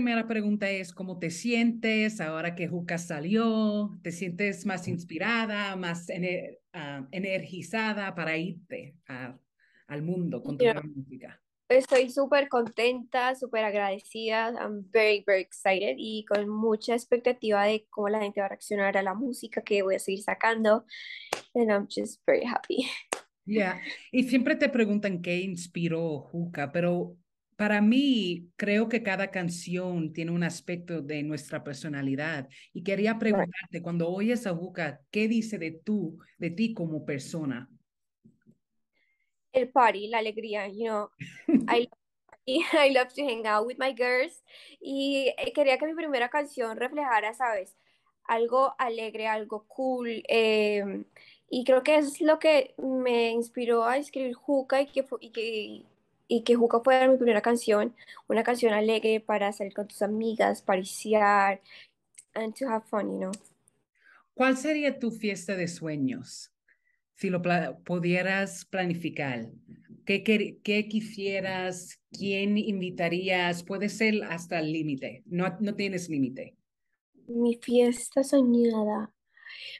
primera pregunta es cómo te sientes ahora que Juca salió. ¿Te sientes más inspirada, más ah, energizada para irte a, al mundo con tu música? Estoy súper contenta, súper agradecida. I'm very, very excited y con mucha expectativa de cómo la gente va a reaccionar a la música que voy a seguir sacando. And I'm just very happy. Yeah. Y siempre te preguntan qué inspiró Juca, pero para mí, creo que cada canción tiene un aspecto de nuestra personalidad y quería preguntarte, cuando oyes a Juca, ¿qué dice de tú, de ti como persona? El party, la alegría, you know. I, love to hang out with my girls y eh, quería que mi primera canción reflejara, sabes, algo alegre, algo cool. Em, y creo que es lo que me inspiró a escribir Juca y que, y que Juca fuera mi primera canción, una canción alegre para salir con tus amigas, pariciar, and to have fun, you know. ¿Cuál sería tu fiesta de sueños? Si lo pudieras planificar, ¿Qué, ¿qué, quisieras? ¿Quién invitarías? Puede ser hasta el límite, no, no tienes límite. Mi fiesta soñada.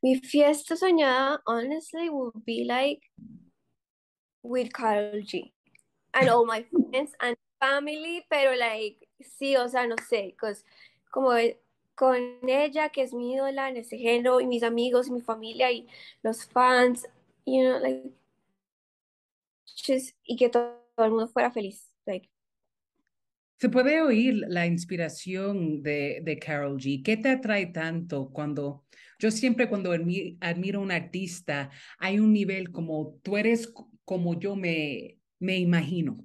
Mi fiesta soñada, honestly, would be like with Carol G and all my friends and family, pero like, sí, o sea, no sé, como e, con ella, que es mi ídola en ese género, y mis amigos, y mi familia, y los fans, you know, like, just, y que todo, el mundo fuera feliz, like. Se puede oír la inspiración de, de Carol G. ¿Qué te atrae tanto cuando, yo siempre cuando admiro a un artista, hay un nivel como tú eres como yo me, me imagino.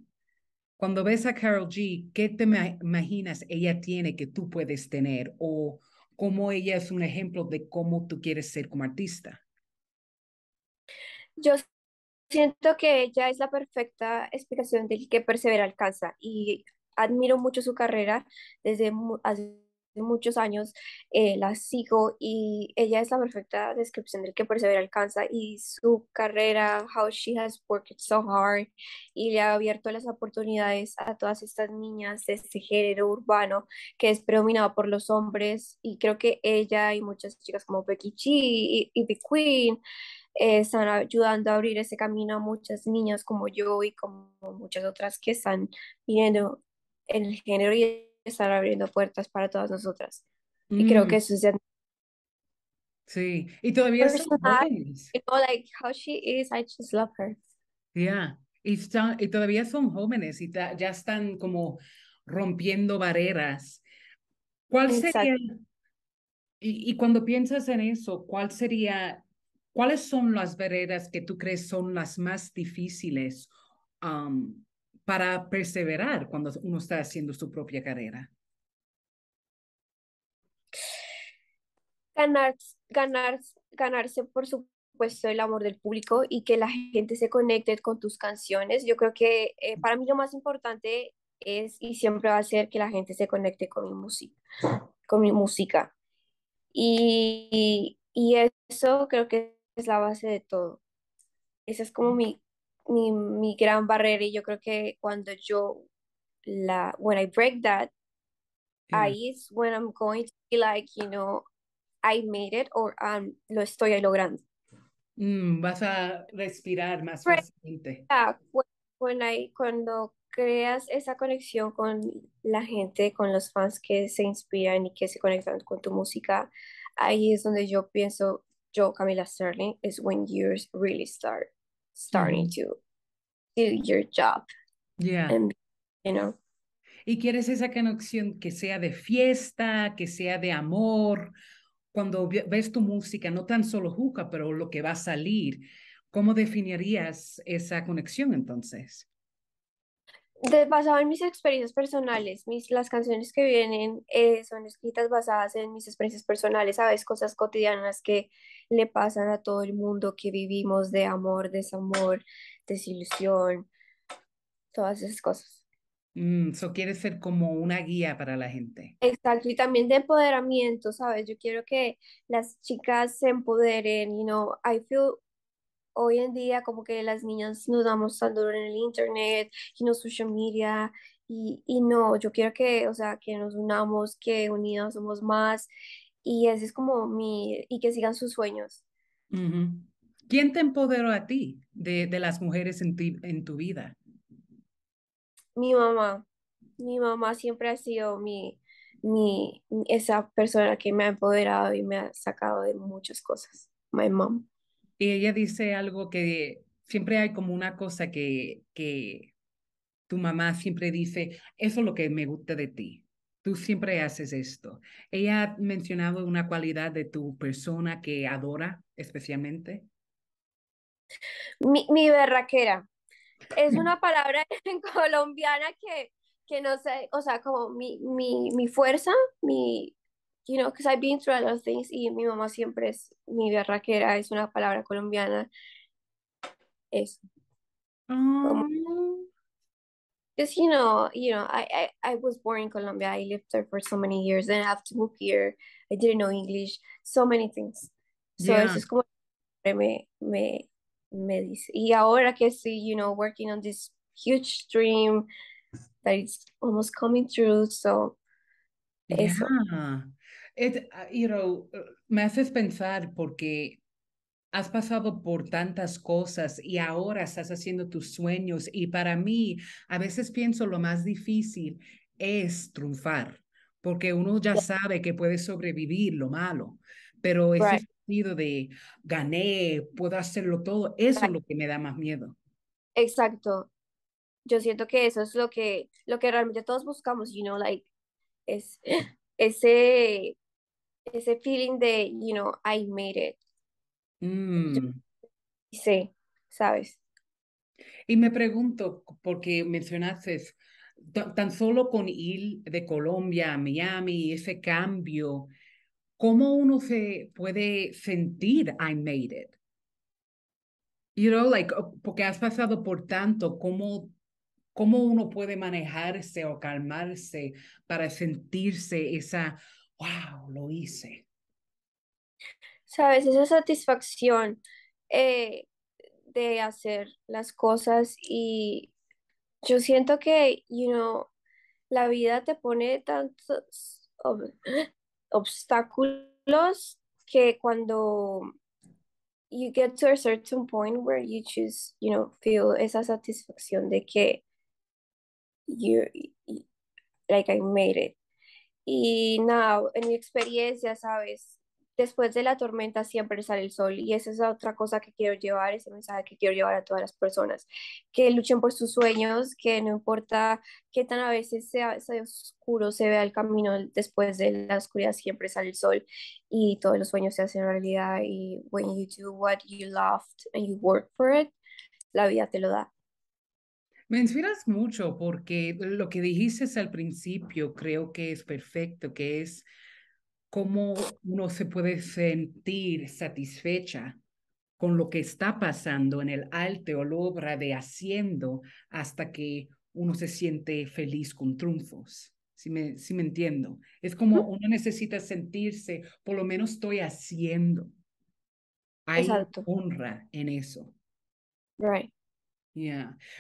Cuando ves a Carol G, ¿qué te imaginas ella tiene que tú puedes tener? ¿O cómo ella es un ejemplo de cómo tú quieres ser como artista? Yo siento que ella es la perfecta explicación de que persevera alcanza y admiro mucho su carrera desde hace muchos años eh, la sigo y ella es la perfecta descripción del que persevera alcanza y su carrera, how she has worked so hard y le ha abierto las oportunidades a todas estas niñas de este género urbano que es predominado por los hombres y creo que ella y muchas chicas como Becky G y, y The Queen eh, están ayudando a abrir ese camino a muchas niñas como yo y como muchas otras que están viendo el género y estar abriendo puertas para todas nosotras. Y creo que mm. eso es Sí, y todavía son jóvenes. Yeah, y, todavía son jóvenes y ya están como rompiendo barreras. ¿Cuál sería, y, cuando piensas en eso, ¿cuál sería, cuáles son las barreras que tú crees son las más difíciles um, para perseverar cuando uno está haciendo su propia carrera? Ganar, ganarse, por supuesto, el amor del público y que la gente se conecte con tus canciones. Yo creo que eh, para mí lo más importante es y siempre va a ser que la gente se conecte con mi música. Con mi música. Y, y eso creo que es la base de todo. Esa es como mi, mi, gran barrera y yo creo que cuando yo la, when I break that, mm. ahí es when I'm going to be like, you know, I made it or um, lo estoy logrando. Mm, vas a respirar más fácilmente. cuando creas esa conexión con la gente, con los fans que se inspiran y que se conectan con tu música, ahí es donde yo pienso, yo, Camila Sterling, es when years really start starting to do your job. Yeah. you know. Y quieres esa conexión que sea de fiesta, que sea de amor, cuando ves tu música, no tan solo juca, pero lo que va a salir. ¿Cómo definirías esa conexión entonces? basado en mis experiencias personales, mis, las canciones que vienen eh, son escritas basadas en mis experiencias personales, sabes, cosas cotidianas que le pasan a todo el mundo, que vivimos de amor, desamor, desilusión, todas esas cosas. Eso mm, quiere ser como una guía para la gente. Exacto, y también de empoderamiento, ¿sabes? Yo quiero que las chicas se empoderen, you know, I feel hoy en día como que las niñas nos damos tanto en el internet y en social media y, y, no, yo quiero que, o sea, que nos unamos, que unidos somos más y ese es como mi, y que sigan sus sueños. ¿Quién te empoderó a ti de, de las mujeres en, en tu vida? Mi mamá. Mi mamá siempre ha sido mi, mi, esa persona que me ha empoderado y me ha sacado de muchas cosas. Mi mamá. Y ella dice algo que siempre hay como una cosa que, que tu mamá siempre dice, eso es lo que me gusta de ti, tú siempre haces esto. Ella ha mencionado una cualidad de tu persona que adora especialmente. Mi, mi berraquera. Es una palabra en colombiana que, que no sé, o sea, como mi, mi, mi fuerza, mi, you know, because I've been through a lot of things y mi mamá siempre es mi berraquera, es una palabra colombiana. word. Um, mm. you know, you know, I, I I was born in Colombia. I lived there for so many years, then I have to move here. I didn't know English, so many things. So yeah. eso es como me me me dice. Y ahora que estoy, you know, working on this huge dream that is almost coming true. So yeah. eso. It, you know, me haces pensar porque has pasado por tantas cosas y ahora estás haciendo tus sueños y para mí a veces pienso lo más difícil es triunfar porque uno ya sabe que puede sobrevivir lo malo, pero ese sentido de gané, puedo hacerlo todo, eso es lo que me da más miedo. Exacto. Yo siento que eso es lo que lo que realmente todos buscamos, you know, like es ese ese feeling de, you know, I made it. Sí, mm. sabes. Y me pregunto, porque mencionaste tan solo con ir de Colombia a Miami, ese cambio, ¿cómo uno se puede sentir I made it? You know, like, porque has pasado por tanto, ¿cómo, cómo uno puede manejarse o calmarse para sentirse esa wow, lo hice. Sabes, esa satisfacción eh, de hacer las cosas y yo siento que, you know, la vida te pone tantos obstáculos que cuando you get to a certain point where you choose, you know, feel esa satisfacción de que you, like I made it. Y nada, en mi experiencia, sabes, después de la tormenta siempre sale el sol y esa es otra cosa que quiero llevar, ese mensaje que quiero llevar a todas las personas, que luchen por sus sueños, que no importa qué tan a veces sea, oscuro se vea el camino, después de la oscuridad siempre sale el sol y todos los sueños se hacen realidad y when you do what you love and you work for it, la vida te lo da. Me inspiras mucho porque lo que dijiste al principio creo que es perfecto, que es cómo uno se puede sentir satisfecha con lo que está pasando en el arte o la obra de haciendo hasta que uno se siente feliz con triunfos. Si me, si me entiendo. Es como uno necesita sentirse, por lo menos estoy haciendo. Hay honra en eso. Right.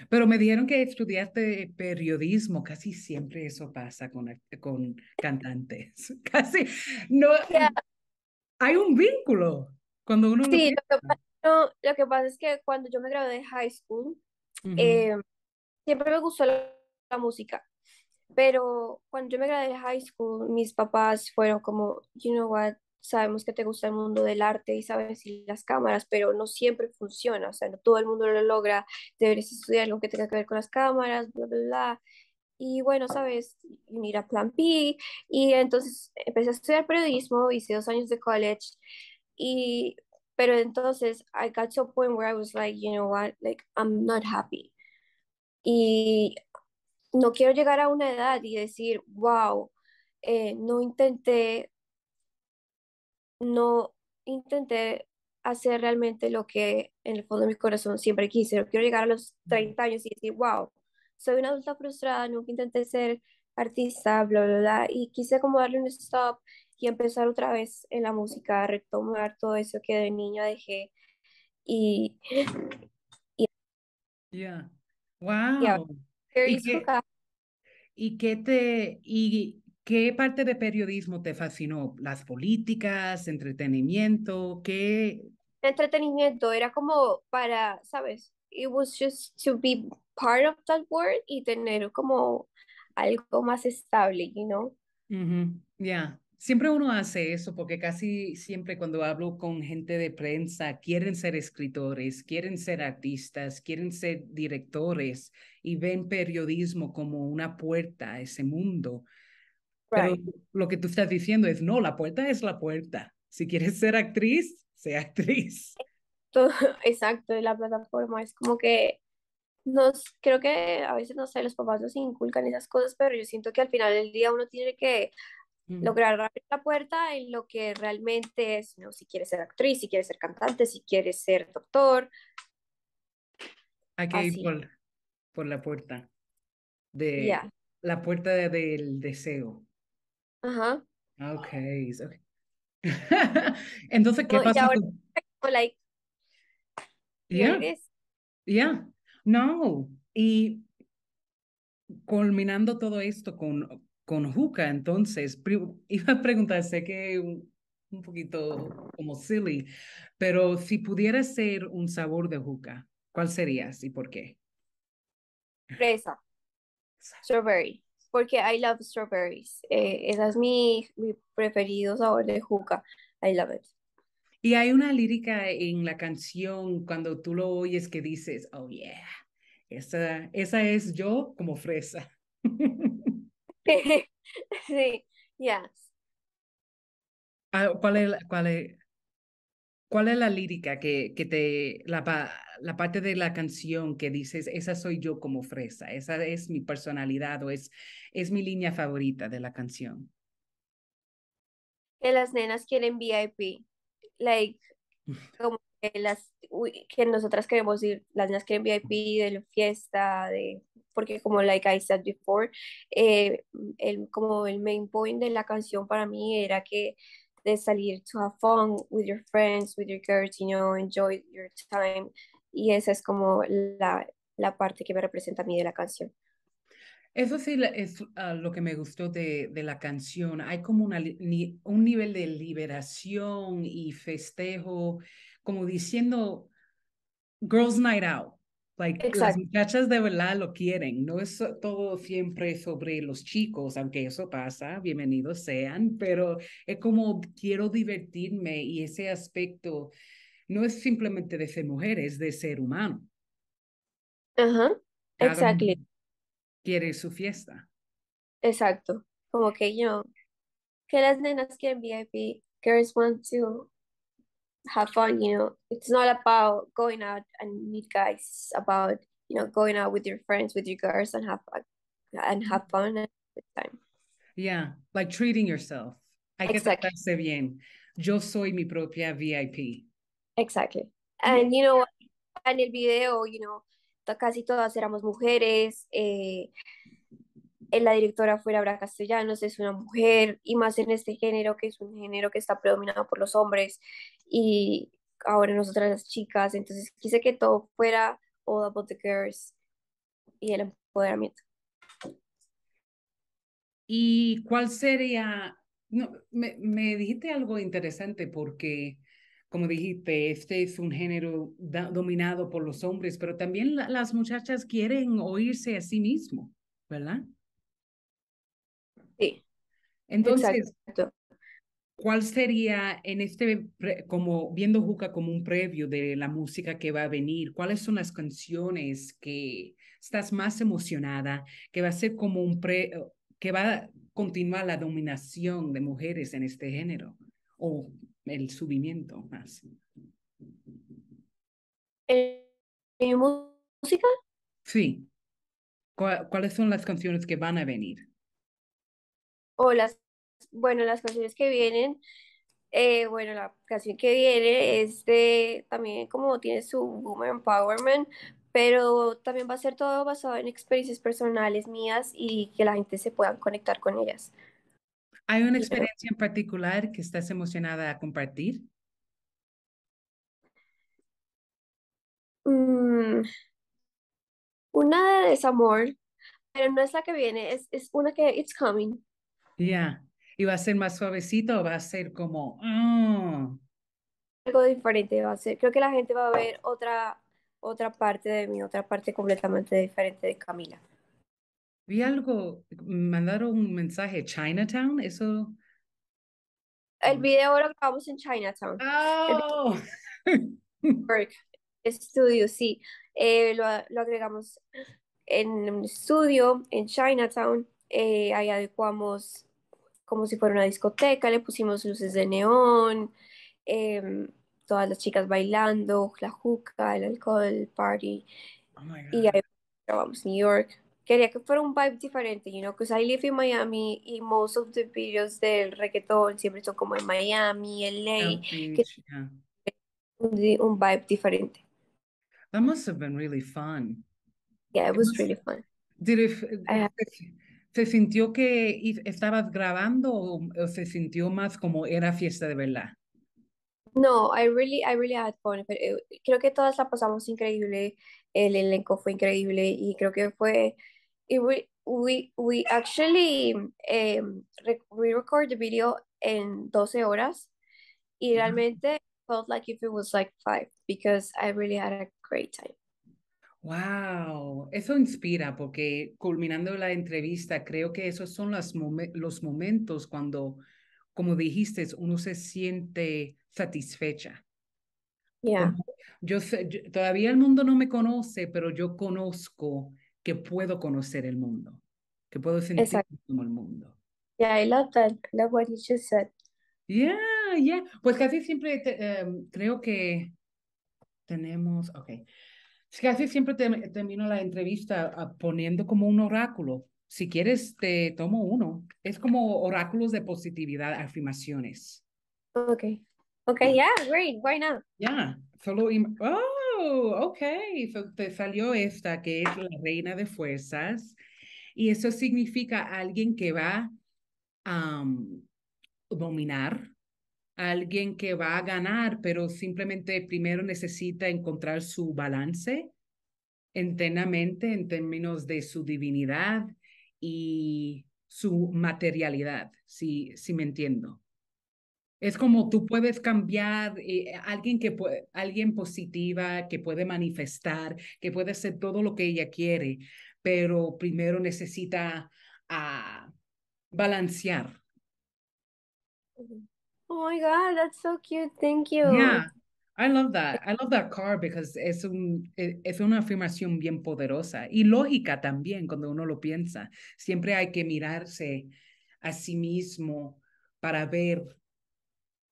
Pero me dijeron que estudiaste periodismo, casi siempre eso pasa con, con cantantes. Casi no hay un vínculo cuando uno Sí, lo que, pasa, es que cuando yo me gradué de high school, em, siempre me gustó la, la, música. Pero cuando yo me gradué de high school, mis papás fueron como, you know what, sabemos que te gusta el mundo del arte y sabes y las cámaras, pero no siempre funciona, o sea, no todo el mundo lo logra, deberías estudiar lo que tenga que ver con las cámaras, bla, bla, bla. Y bueno, sabes, unir a Plan B, Y entonces empecé a estudiar periodismo, hice dos años de college. Y, pero entonces, I got to a point where I was like, you know what, like, I'm not happy. Y no quiero llegar a una edad y decir, wow, eh, no intenté no intenté hacer realmente lo que en el fondo de mi corazón siempre quise. quiero llegar a los 30 años y decir, wow, soy una adulta frustrada, nunca intenté ser artista, bla, bla, bla. Y quise como darle un stop y empezar otra vez en la música, retomar todo eso que de niño dejé. Y. y yeah. Wow. ¿Y te. Y, ¿Qué parte de periodismo te fascinó? ¿Las políticas, entretenimiento? ¿Qué? Entretenimiento, era como para, ¿sabes? It was just to be part of that world y tener como algo más estable, you know? Ya, siempre uno hace eso porque casi siempre cuando hablo con gente de prensa quieren ser escritores, quieren ser artistas, quieren ser directores y ven periodismo como una puerta a ese mundo pero lo que tú estás diciendo es, no, la puerta es la puerta. Si quieres ser actriz, sea actriz. exacto, la plataforma es como que nos, creo que a veces, no sé, los papás nos inculcan esas cosas, pero yo siento que al final del día uno tiene que mm. lograr abrir la puerta en lo que realmente es, ¿no? si quieres ser actriz, si quieres ser cantante, si quieres ser doctor. Hay que ir por, la puerta, de la puerta del deseo. Ajá. Ah, ok, okay. Entonces, ¿qué pasa? yeah. No. Y culminando todo esto con, con Juca, entonces, iba a preguntar, sé que un, poquito como silly, pero si pudiera ser un sabor de Juca, ¿cuál sería y por qué? Fresa. Strawberry porque I love strawberries. Eh, ese es mi, mi preferido sabor de juca. I love it. Y hay una lírica en la canción cuando tú lo oyes que dices, oh yeah, esa, es yo como fresa. sí, yes. Ah, ¿Cuál es, cuál es, ¿Cuál es la lírica que, que te, la, la, parte de la canción que dices, esa soy yo como fresa, esa es mi personalidad o es, es mi línea favorita de la canción? Que las nenas quieren VIP, like, como que las, que nosotras queremos ir, las nenas quieren VIP de la fiesta, de, porque como like I said before, eh, el, como el main point de la canción para mí era que de salir to have fun with your friends, with your girls, you know, enjoy your time. Y esa es como la, la parte que me representa a mí de la canción. Eso sí es ah, lo que me gustó de, la canción. Hay como una, un nivel de liberación y festejo, como diciendo Girls Night Out. Like, las muchachas de verdad lo quieren, no es todo siempre sobre los chicos, aunque eso pasa, bienvenidos sean, pero es como quiero divertirme y ese aspecto no es simplemente de ser mujer, es de ser humano. Ajá, exacto. Quiere su fiesta. Exacto, como que, yo, que las nenas quieren VIP, girls want to have fun you know it's not about going out and meet guys it's about you know going out with your friends with your girls and have and have fun and time yeah like treating yourself I exactly. que tratarse bien yo soy mi propia vip exactly and you know en el video you know casi todas éramos mujeres eh, Eh, la directora fuera Bra Castellanos, es una mujer, y más en este género, que es un género que está predominado por los hombres, y ahora nosotras las chicas, entonces quise que todo fuera all about the girls y el empoderamiento. ¿Y cuál sería? No, me, me, dijiste algo interesante porque, como dijiste, este es un género dominado por los hombres, pero también las muchachas quieren oírse a sí mismo, ¿verdad? Entonces, ¿cuál sería en este, como viendo Juca como un previo de la música que va a venir, cuáles son las canciones que estás más emocionada, que va a ser como un pre, que va a continuar la dominación de mujeres en este género o el subimiento más? ¿En eh, música? Sí. ¿Cuáles son las canciones que van a venir? o las, bueno, las canciones que vienen, eh, bueno, la canción que viene es de, también como tiene su Woman Empowerment, pero también va a ser todo basado en experiencias personales mías y que la gente se pueda conectar con ellas. ¿Hay una experiencia en particular que estás emocionada a compartir? Mm, una de desamor, pero no es la que viene, es, es una que it's coming. Ya. ¿Y va a ser más suavecito o va a ser como... Ah"? Algo diferente va a ser. Creo que la gente va a ver otra, otra parte de mí, otra parte completamente diferente de Camila. Vi algo, mandaron un mensaje, Chinatown, eso... El video lo grabamos en Chinatown. Oh. estudio, sí. Eh, lo, lo agregamos en un estudio en Chinatown eh, ahí adecuamos como si fuera una discoteca, le pusimos luces de neón, em, todas las chicas bailando, la juca, el alcohol, el party. Oh y ahí grabamos New York. Quería que fuera un vibe diferente, you know, because I live in Miami y most of the videos del reggaeton siempre son como en Miami, LA, que un, vibe diferente. That must have been really fun. Yeah, it, was really fun. ¿Se sintió que estabas grabando o, se sintió más como era fiesta de verdad? No, I really, I really had fun. Eh, creo que todas la pasamos increíble. El elenco fue increíble y creo que fue. We, we, actually em, we record the video en 12 horas y realmente felt like if it was like five because I really had a great time. Wow, eso inspira porque culminando la entrevista, creo que esos son los momentos cuando, como dijiste, uno se siente satisfecha. Yeah. Yo, todavía el mundo no me conoce, pero yo conozco que puedo conocer el mundo, que puedo sentir como el mundo. Yeah, I love that. Love what you just said. Yeah, yeah. Pues casi siempre em, creo que tenemos, okay. Es siempre termino la entrevista ah, poniendo como un oráculo. Si quieres, te tomo uno. Es como oráculos de positividad, afirmaciones. Ok. Ok, yeah, great. Why not? Yeah. Solo. Oh, ok. te salió esta, que es la reina de fuerzas. Y eso significa alguien que va a dominar, alguien que va a ganar, pero simplemente primero necesita encontrar su balance internamente en términos de su divinidad y su materialidad, si, si me entiendo. Es como tú puedes cambiar, eh, alguien, que, alguien positiva que puede manifestar, que puede hacer todo lo que ella quiere, pero primero necesita ah, balancear. Oh my God, that's so cute. Thank you. Yeah, I love that. I love that card because e, es, una afirmación bien poderosa y lógica también cuando uno lo piensa. Siempre hay que mirarse a sí mismo para ver,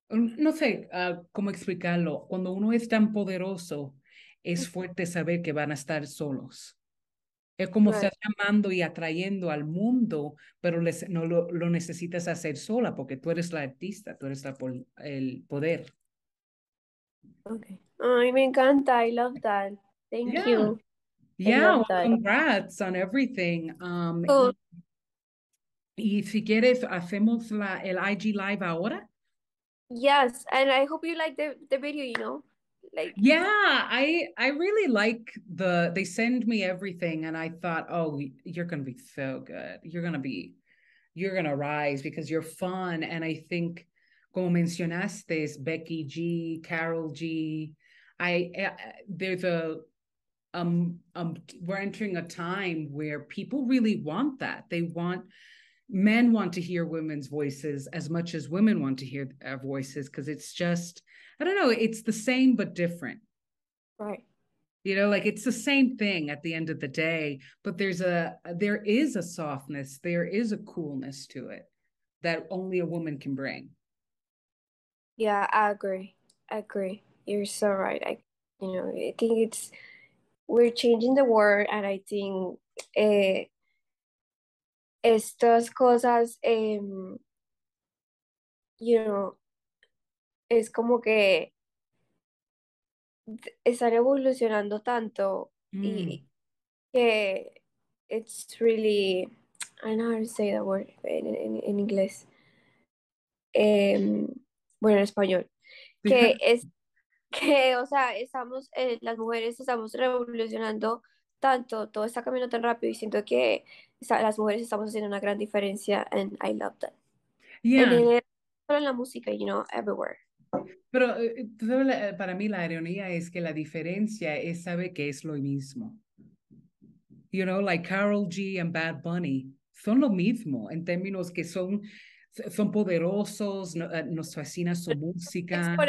mm, no sé ah, cómo explicarlo, cuando uno es tan poderoso, es fuerte saber que van a estar solos. Es como si estás llamando y atrayendo al mundo, pero les, no lo, lo, necesitas hacer sola porque tú eres la artista, tú eres la el poder. Okay. Ay, me encanta. I love that. Thank you. Yeah, congrats on everything. Um, oh. y, si quieres, hacemos la, el IG Live ahora. Yes, and I hope you like the, the video, you know. like yeah i i really like the they send me everything and i thought oh you're gonna be so good you're gonna be you're gonna rise because you're fun and i think como mencionaste becky g carol G. I, I eh, eh, there's a um um we're entering a time where people really want that they want men want to hear women's voices as much as women want to hear our uh, voices because it's just i don't know it's the same but different right you know like it's the same thing at the end of the day but there's a uh, there is a softness there is a coolness to it that only a woman can bring yeah i agree i agree you're so right i you know i think it's we're changing the world and i think it. Eh, estas cosas, em, es como que están evolucionando tanto y mm. que it's really, I don't know how to say word en inglés, em, bueno, en español, que es que, o sea, estamos, eh, las mujeres estamos revolucionando tanto, todo está cambiando tan rápido y siento que las mujeres estamos haciendo una gran diferencia and I love that. Yeah. En, en la música, you know, everywhere. Pero eh, eh, para mí la ironía es que la diferencia es saber que es lo mismo. You know, like Carol G and Bad Bunny son lo mismo en términos que son, son poderosos, eh, nos fascina su música. por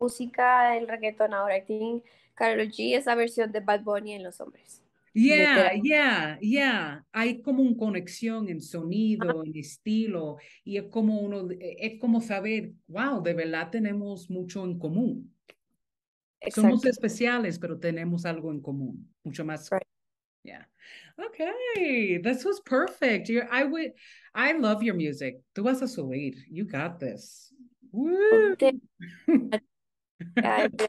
música, el reggaetón ahora, I think Carol G es la versión de Bad Bunny en los hombres. Yeah, yeah, yeah. Hay como una conexión en sonido, en estilo, y es como uno, es como saber, wow, de verdad tenemos mucho en común. Somos especiales, pero tenemos algo en común, mucho más. Yeah. Okay, this was perfect. I would, love your music. Tú vas a subir. You got this.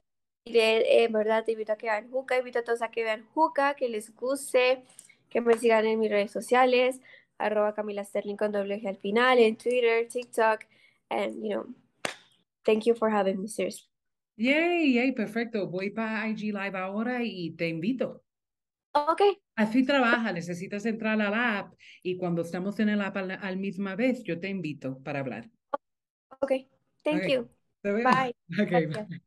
en ¿verdad? Te invito a que vean Juca, invito a todos a que vean Juca, que les guste, que me sigan en mis redes sociales, arroba Camila Sterling con doble G al final, en Twitter, TikTok, and, you know, thank you for having me, seriously. Yay, yay, perfecto. Voy para IG Live ahora y te invito. Ok. Así trabaja, necesitas entrar a la app y cuando estamos en el app al, misma vez, yo te invito para hablar. Ok, thank you. Bye. bye.